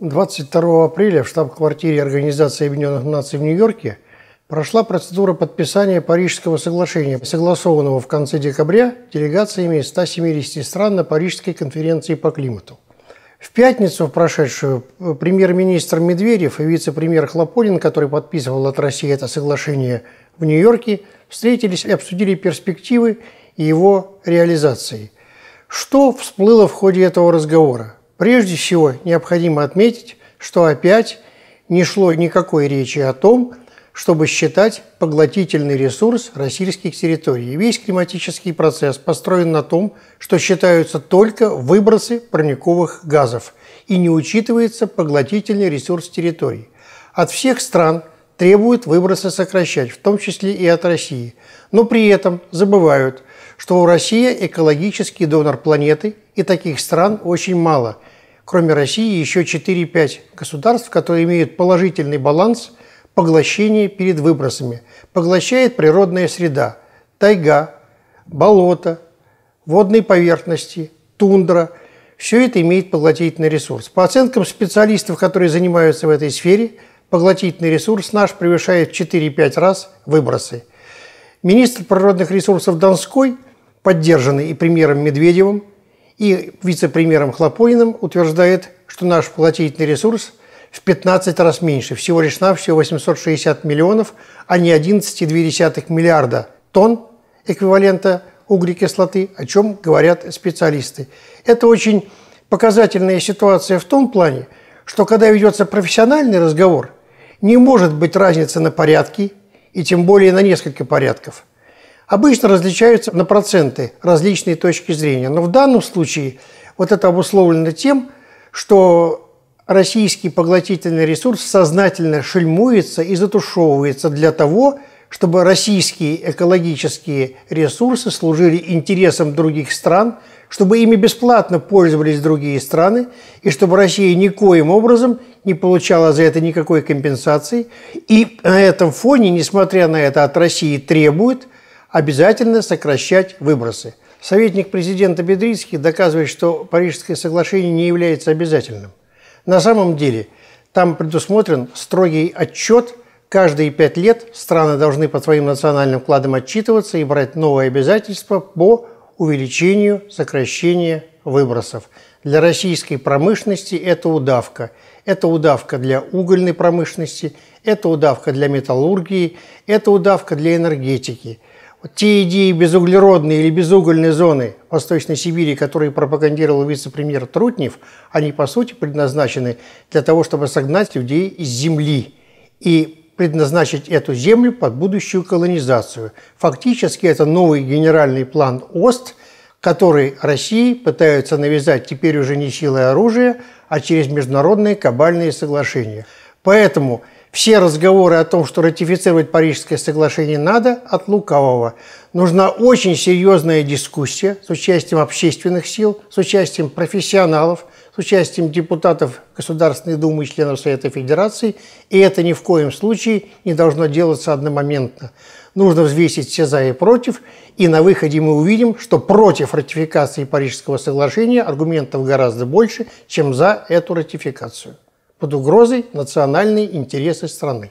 22 апреля в штаб-квартире Организации Объединенных Наций в Нью-Йорке прошла процедура подписания Парижского соглашения, согласованного в конце декабря делегациями 170 стран на Парижской конференции по климату. В пятницу, в прошедшую, премьер-министр Медведев и вице-премьер Хлопонин, который подписывал от России это соглашение в Нью-Йорке, встретились и обсудили перспективы и его реализации. Что всплыло в ходе этого разговора? Прежде всего, необходимо отметить, что опять не шло никакой речи о том, чтобы считать поглотительный ресурс российских территорий. Весь климатический процесс построен на том, что считаются только выбросы парниковых газов и не учитывается поглотительный ресурс территорий. От всех стран – требуют выбросы сокращать, в том числе и от России. Но при этом забывают, что у России экологический донор планеты, и таких стран очень мало. Кроме России еще 4-5 государств, которые имеют положительный баланс поглощения перед выбросами. Поглощает природная среда, тайга, болото, водные поверхности, тундра – все это имеет поглотительный ресурс. По оценкам специалистов, которые занимаются в этой сфере, Поглотительный ресурс наш превышает в 4-5 раз выбросы. Министр природных ресурсов Донской, поддержанный и премьером Медведевым, и вице-премьером Хлопониным, утверждает, что наш поглотительный ресурс в 15 раз меньше, всего лишь навсего 860 миллионов, а не 11,2 миллиарда тонн эквивалента углекислоты, о чем говорят специалисты. Это очень показательная ситуация в том плане, что когда ведется профессиональный разговор – не может быть разницы на порядки и тем более на несколько порядков. Обычно различаются на проценты различные точки зрения, но в данном случае вот это обусловлено тем, что российский поглотительный ресурс сознательно шельмуется и затушевывается для того, чтобы чтобы российские экологические ресурсы служили интересам других стран, чтобы ими бесплатно пользовались другие страны, и чтобы Россия никоим образом не получала за это никакой компенсации. И на этом фоне, несмотря на это, от России требует обязательно сокращать выбросы. Советник президента Бедрицкий доказывает, что Парижское соглашение не является обязательным. На самом деле там предусмотрен строгий отчет – Каждые пять лет страны должны по своим национальным вкладам отчитываться и брать новые обязательства по увеличению сокращения выбросов. Для российской промышленности это удавка. Это удавка для угольной промышленности, это удавка для металлургии, это удавка для энергетики. Вот те идеи безуглеродной или безугольной зоны Восточной Сибири, которые пропагандировал вице-премьер Трутнев, они, по сути, предназначены для того, чтобы согнать людей из земли и предназначить эту землю под будущую колонизацию. Фактически это новый генеральный план ОСТ, который России пытаются навязать теперь уже не силой оружия, а через международные кабальные соглашения. Поэтому – все разговоры о том, что ратифицировать Парижское соглашение надо, от лукавого. Нужна очень серьезная дискуссия с участием общественных сил, с участием профессионалов, с участием депутатов Государственной Думы и членов Совета Федерации, и это ни в коем случае не должно делаться одномоментно. Нужно взвесить все за и против, и на выходе мы увидим, что против ратификации Парижского соглашения аргументов гораздо больше, чем за эту ратификацию под угрозой национальные интересы страны.